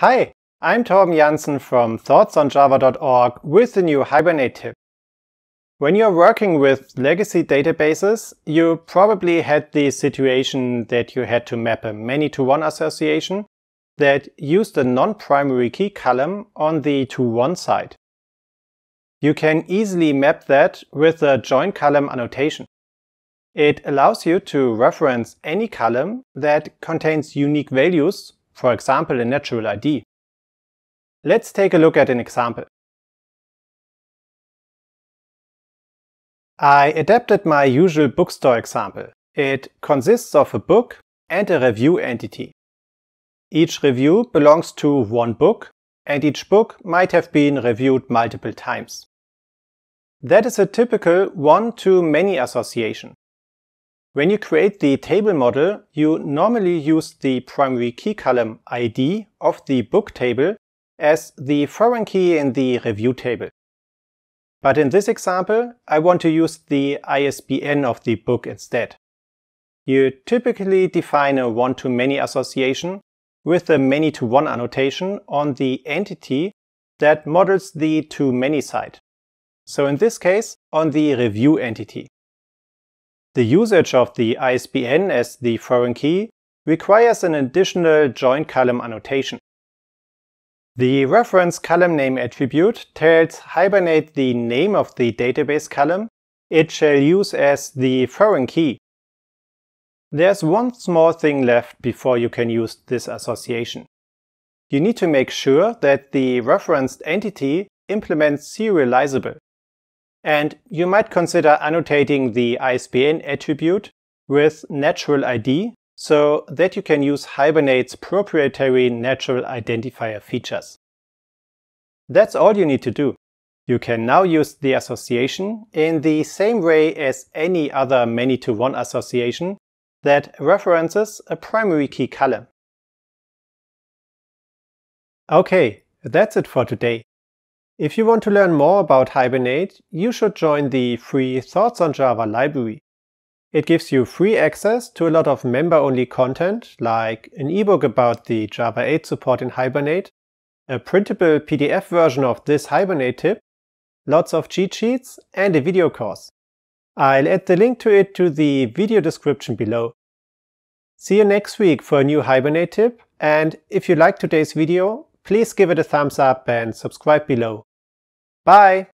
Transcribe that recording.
Hi, I'm Torben Janssen from thoughtsonjava.org with the new Hibernate tip. When you're working with legacy databases, you probably had the situation that you had to map a many-to-one association that used a non-primary key column on the to-one side. You can easily map that with a join column annotation. It allows you to reference any column that contains unique values for example in Natural ID. Let's take a look at an example. I adapted my usual bookstore example. It consists of a book and a review entity. Each review belongs to one book, and each book might have been reviewed multiple times. That is a typical one-to-many association, when you create the table model, you normally use the primary key column ID of the book table as the foreign key in the review table. But in this example, I want to use the ISBN of the book instead. You typically define a one-to-many association with a many-to-one annotation on the entity that models the to-many side. So in this case, on the review entity. The usage of the ISBN as the foreign key requires an additional join column annotation. The reference column name attribute tells Hibernate the name of the database column it shall use as the foreign key. There's one small thing left before you can use this association. You need to make sure that the referenced entity implements serializable. And you might consider annotating the ISBN attribute with natural ID so that you can use Hibernate's proprietary natural identifier features. That's all you need to do. You can now use the association in the same way as any other many-to-one association that references a primary key column. Okay, that's it for today. If you want to learn more about Hibernate, you should join the free Thoughts on Java library. It gives you free access to a lot of member-only content, like an ebook about the Java 8 support in Hibernate, a printable PDF version of this Hibernate tip, lots of cheat sheets, and a video course. I'll add the link to it to the video description below. See you next week for a new Hibernate tip, and if you liked today's video, please give it a thumbs up and subscribe below. Bye.